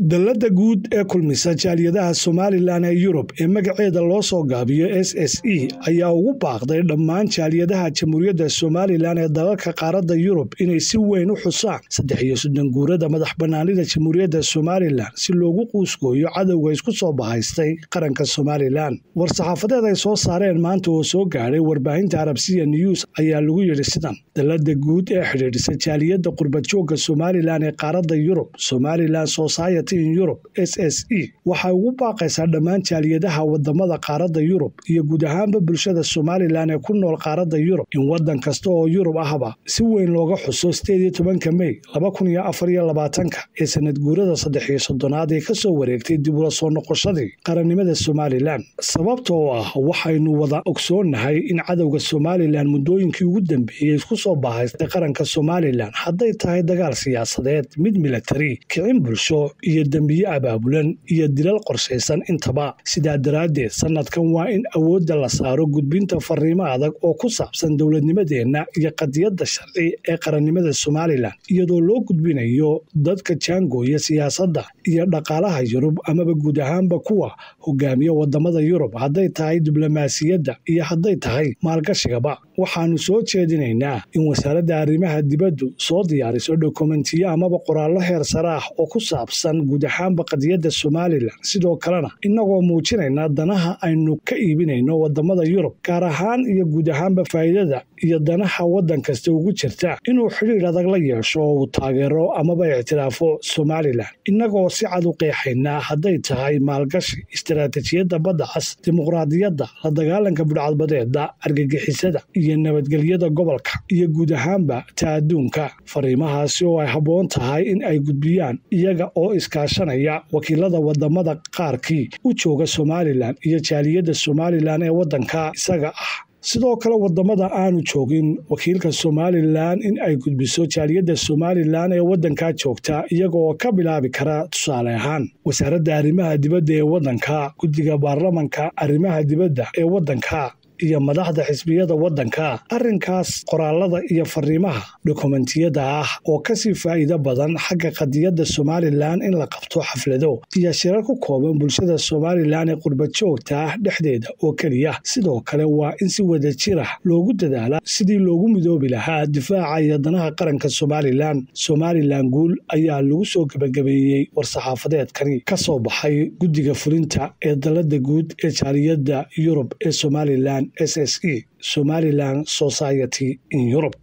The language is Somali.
dallada guud ee kulmisa jaaliyadaha somalilan ee yurub ee magaceeda loo soo gaabiyo s s e ayaa ugu baaqday dhammaan jaaliyadaha jamhuuriyadda somalilan ee dalalka qaaradda yurub inay si weyn u xusaan saddex iyo soddon guurada madax bannaanida jamhuuriyadda somalilan si loogu quusgooyo cadowga isku soo bahaystay qaranka somalilan war-saxaafadeed ay soo saareen maanta oo soo gaadhay warbaahinta arabsiya news ayaa lagu yidhi sidan dallada guud ee xidhiidhisa jaaliyadda qurbajoogga somalilan ee qaaradda yurub somalilan society city yurub s s e waxay ugu baaqaysaa dhammaan jaaliyadaha wadamada qaaradda yurub iyo guud ahaanba bulshada somalilan ee ku nool qaaradda yurub in wadan kasta oo yurub ahba si weyn looga xuso sideed tobanka mey laba kun iyo afar iyo labaatanka ee sanad guurada saddex iyo soddonaad ee kasoo wareegtay dib ula soo noqoshadii qarannimada somalilan sababta oo ah waxaynu wada ogsoonnahay in cadowga somalilan muddooyinkii ugu dambeeyey isku soo bahaystay qaranka somalilan hadday tahay dagaal siyaasadeed mid militari kicin bulsho iyo iyo dembiye abaabulan iyo dilal qorshaysan intaba sidaa daraaddeed sanadkan waa in awoodda la saaro gudbinta fariimo adag oo ku saabsan dowladnimadeenna iyo qadiyadda sharci ee qarannimada somalilan iyadoo loo gudbinayo dadka jaangooya siyaasadda iyo dhaqaalaha yurub amaba guud ahaanba kuwa hogaamiya wadamada yurub hadday tahay diblomaasiyadda iyo hadday tahay maalgashigaba waxaanu soo jeedinaynaa in wasaaradda arrimaha dibaddu soo diyaariso dhokumentiyo amaba qoraallo heer saraax oo ku saabsan guud ahaanba qadiyadda somalilan sidoo kalena innagoo muujinayna danaha aynu ka iibinayno waddamada yurub gaar ahaan iyo guud ahaanba faa'iidada iyo danaha waddan kasta ugu jirta inuu xidhiir adag la yeesho oo uu taageero amaba ictiraafo somalilan innagoo si cad u qeexaynaa hadday tahay maalgashi istaraatiijiyadda badda cas dimuqraadiyadda la dagaalanka budhcadbadeeda argagixisada iyo nabadgelyada gobolka iyo guud ahaanba ta adduunka fariimahaasi oo ay habboon tahay in ay gudbiyaan iyaga oo iskaashanaya wakiilada wadamada qaarkii u jooga somalilan iyo jaaliyadda somalilan ee waddanka isaga ah sidoo kale wadamada aanu joogin wakiilka somalilan in ay gudbiso jaaliyadda somalilan ee waddankaa joogta iyaga oo ka bilaabi kara tusaale ahaan wasaaradda arrimaha dibadda ee waddanka guddiga baarlamanka arrimaha dibadda ee waddanka iyo madaxda xisbiyada waddanka arrinkaas qoraalada iyo fariimaha dhokumentiyada ah oo kasii faa'iido badan xagga qadiyadda somalilan in la qabto xaflado iyo shirar ku kooban bulshada somalilan ee qurbajoogta ah dhexdeeda oo keliya sidoo kale waa in si wada jir ah loogu dadaalaa sidii loogu midoobi lahaa difaaca iyo danaha qaranka somalilan somalilan guul ayaa lagu soo gebagabeeyey war-saxaafadeedkani ka soo baxay guddiga fulinta ee dalada guud ee jaaliyadda yurub ee somalilan n s s e somalilan society in yurub